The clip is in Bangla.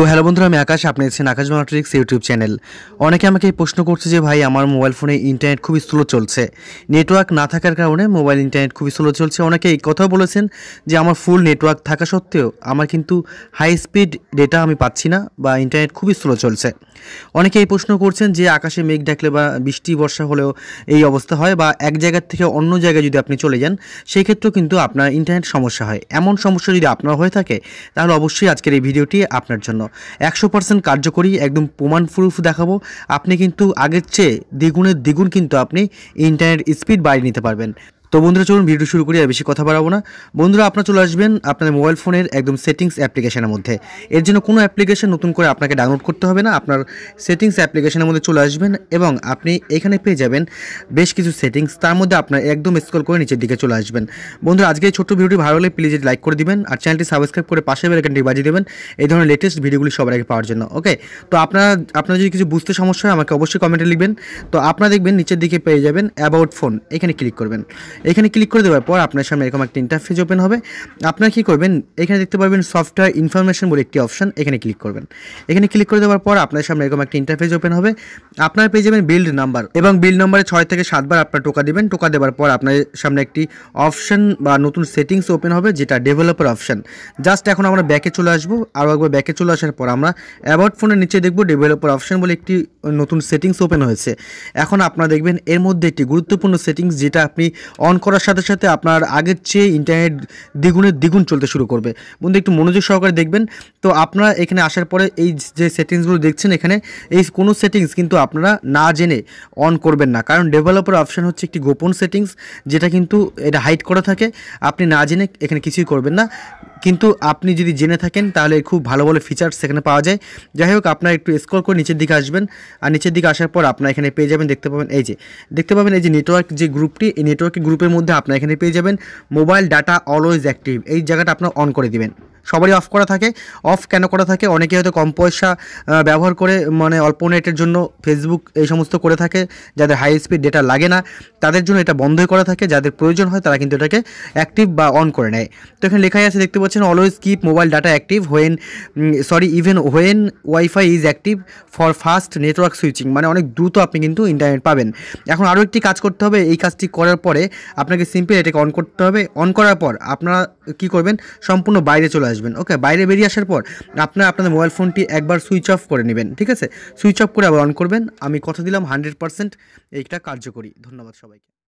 তো হ্যালো বন্ধুরা আমি আকাশ আপনি এসেছেন আকাশ ম্যাট্রিক্স ইউটিউব চ্যানেল অনেকে আমাকে প্রশ্ন করছে যে ভাই আমার মোবাইল ফোনে ইন্টারনেট খুবই স্লো চলছে নেটওয়ার্ক না থাকার কারণে মোবাইল ইন্টারনেট খুবই স্লো চলছে অনেকে এই কথাও বলেছেন যে আমার ফুল নেটওয়ার্ক থাকা সত্ত্বেও আমার কিন্তু হাই স্পিড ডেটা আমি পাচ্ছি না বা ইন্টারনেট খুবই স্লো চলছে অনেকে এই প্রশ্ন করছেন যে আকাশে মেঘ ডাকলে বা বৃষ্টি বর্ষা হলেও এই অবস্থা হয় বা এক জায়গার থেকে অন্য জায়গায় যদি আপনি চলে যান সেই ক্ষেত্রেও কিন্তু আপনার ইন্টারনেট সমস্যা হয় এমন সমস্যা যদি আপনার হয়ে থাকে তাহলে অবশ্যই আজকের এই ভিডিওটি আপনার জন্য একশো পার্সেন্ট কার্যকরী একদম প্রমাণ প্রুফ দেখাবো আপনি কিন্তু আগের চেয়ে দ্বিগুণের দ্বিগুণ কিন্তু আপনি ইন্টারনেট স্পিড বাড়িয়ে নিতে পারবেন তো বন্ধুরা চলুন ভিডিও শুরু করি আর বেশি কথা বাড়াবো না বন্ধুরা আপনারা চলে আসবেন আপনার মোবাইল ফোনের একদম সেটিংস অ্যাপ্লিকেশনের মধ্যে এর জন্য কোনো অ্যাপ্লিকেশন নতুন করে আপনাকে ডাউনলোড করতে হবে না আপনার সেটিংস অ্যাপ্লিকেশনের মধ্যে চলে আসবেন এবং আপনি এখানে পেয়ে যাবেন বেশ কিছু সেটিংস তার মধ্যে আপনার একদম স্ক্রল করে নিচের দিকে চলে আসবেন বন্ধুরা আজকে এই ছোট্ট ভিডিওটি ভালো হলে প্লিজ লাইক করে দিবেন আর চ্যানেলটি সাবস্ক্রাইব করে পাশে বেলাকানটি বাজিয়ে দেবেন এই ধরনের লেটেস্ট ভিডিওগুলি সবার আগে পাওয়ার জন্য ওকে তো আপনারা আপনার যদি কিছু বুঝতে সমস্যা হয় আমাকে অবশ্যই কমেন্টে লিখবেন তো আপনারা দেখবেন নিচের দিকে পেয়ে যাবেন অ্যাবাউট ফোন এখানে ক্লিক করবেন এখানে ক্লিক করে দেওয়ার পর আপনার সামনে এরকম একটা ইন্টারফেস ওপেন হবে আপনারা কী করবেন এখানে দেখতে পারবেন সফটওয়্যার ইনফরমেশন বলে একটি অপশন এখানে ক্লিক করবেন এখানে ক্লিক করে দেওয়ার পর আপনার সামনে এরকম একটা ইন্টারফেস ওপেন হবে আপনার পেয়ে যাবেন বিল্ড নাম্বার এবং বিল্ড নাম্বারে ছয় থেকে সাতবার আপনার টোকা দেবেন টোকা দেওয়ার পর আপনার সামনে একটি অপশন বা নতুন সেটিংস ওপেন হবে যেটা ডেভেলপার অপশন জাস্ট এখন আমরা ব্যাকে চলে আসবো আরও একবার ব্যাকে চলে আসার পর আমরা অ্যাবাউট ফোনের নিচে দেখবো ডেভেলপার অপশন বলে একটি নতুন সেটিংস ওপেন হয়েছে এখন আপনারা দেখবেন এর মধ্যে একটি গুরুত্বপূর্ণ সেটিংস যেটা আপনি অন করার সাথে সাথে আপনার আগের চেয়ে ইন্টারনেট দ্বিগুণের দ্বিগুণ চলতে শুরু করবে বন্ধু একটু মনোযোগ সহকারে দেখবেন তো আপনারা এখানে আসার পরে এই যে সেটিংসগুলো দেখছেন এখানে এই কোনো সেটিংস কিন্তু আপনারা না জেনে অন করবেন না কারণ ডেভেলপার অপশান হচ্ছে একটি গোপন সেটিংস যেটা কিন্তু এটা হাইট করা থাকে আপনি না জেনে এখানে কিছুই করবেন না কিন্তু আপনি যদি জেনে থাকেন তাহলে খুব ভালো ভালো ফিচার সেখানে পাওয়া যায় যাই হোক আপনার একটু স্কোর করে নিচের দিকে আসবেন আর নিচের দিকে আসার পর আপনার এখানে পেয়ে যাবেন দেখতে পাবেন এই যে দেখতে পাবেন এই যে নেটওয়ার্ক যে গ্রুপটি এই নেটওয়ার্কের গ্রুপের মধ্যে আপনার এখানে পেয়ে যাবেন মোবাইল ডাটা অলওয়েজ অ্যাক্টিভ এই জায়গাটা আপনার অন করে দিবেন সবারই অফ করা থাকে অফ কেন করা থাকে অনেকে হয়তো কম পয়সা ব্যবহার করে মানে অল্প নেটের জন্য ফেসবুক এই সমস্ত করে থাকে যাদের হাই স্পিড ডেটা লাগে না তাদের জন্য এটা বন্ধই করা থাকে যাদের প্রয়োজন হয় তারা কিন্তু এটাকে অ্যাক্টিভ বা অন করে নেয় তো এখানে লেখাই আছে দেখতে পাচ্ছেন always keep mobile data active when sorry even when wifi is active for fast network switching মানে অনেক দ্রুত আপনি কিন্তু ইন্টারনেট পাবেন এখন আরও একটি কাজ করতে হবে এই কাজটি করার পরে আপনাকে সিম্পল এটাকে অন করতে হবে অন করার পর আপনারা কি করবেন সম্পূর্ণ বাইরে চলে আসবেন আসবেন ওকে বাইরে বেরিয়ে আসার পর আপনার আপনাদের মোবাইল ফোনটি একবার সুইচ অফ করে নেবেন ঠিক আছে সুইচ অফ করে আবার অন করবেন আমি কথা দিলাম হান্ড্রেড পারসেন্ট এইটা কার্যকরী ধন্যবাদ সবাইকে